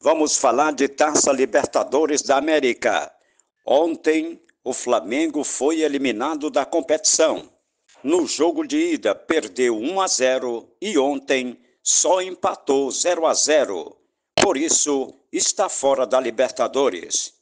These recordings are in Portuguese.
Vamos falar de Taça Libertadores da América. Ontem, o Flamengo foi eliminado da competição. No jogo de ida, perdeu 1 a 0 e ontem só empatou 0 a 0. Por isso, está fora da Libertadores.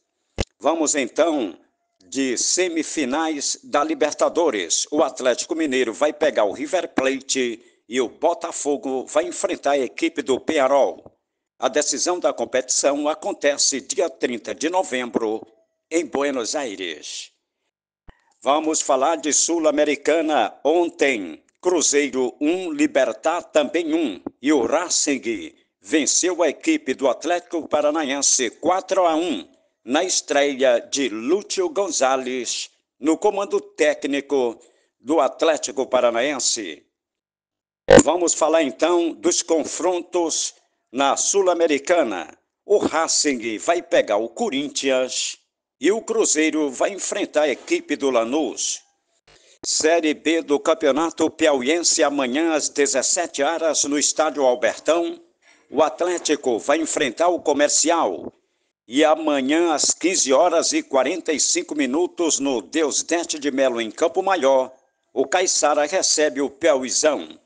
Vamos então de semifinais da Libertadores. O Atlético Mineiro vai pegar o River Plate e o Botafogo vai enfrentar a equipe do Penarol. A decisão da competição acontece dia 30 de novembro em Buenos Aires. Vamos falar de Sul-Americana. Ontem, Cruzeiro 1, Libertar também 1 e o Racing venceu a equipe do Atlético Paranaense 4 a 1 na estreia de Lúcio Gonzalez no comando técnico do Atlético Paranaense. Vamos falar então dos confrontos na Sul-Americana, o Racing vai pegar o Corinthians e o Cruzeiro vai enfrentar a equipe do Lanús. Série B do Campeonato Piauiense amanhã às 17 horas no Estádio Albertão. O Atlético vai enfrentar o Comercial. E amanhã às 15 horas e 45 minutos no Deusdente de Melo em Campo Maior, o Caiçara recebe o Piauizão.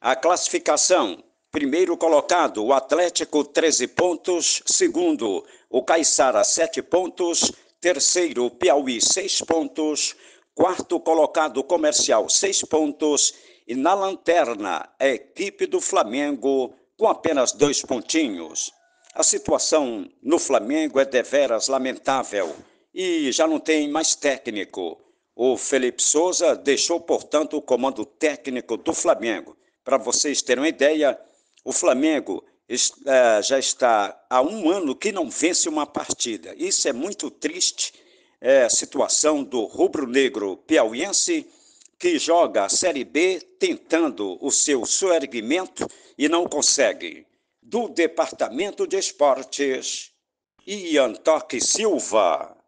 A classificação Primeiro colocado, o Atlético, 13 pontos. Segundo, o Caiçara, 7 pontos. Terceiro, Piauí, 6 pontos. Quarto colocado, Comercial, 6 pontos. E na lanterna, a equipe do Flamengo, com apenas dois pontinhos. A situação no Flamengo é deveras lamentável e já não tem mais técnico. O Felipe Souza deixou, portanto, o comando técnico do Flamengo. Para vocês terem uma ideia, o Flamengo é, já está há um ano que não vence uma partida. Isso é muito triste. É a situação do rubro-negro piauiense que joga a Série B tentando o seu suerguimento e não consegue. Do Departamento de Esportes, Ian Toque Silva.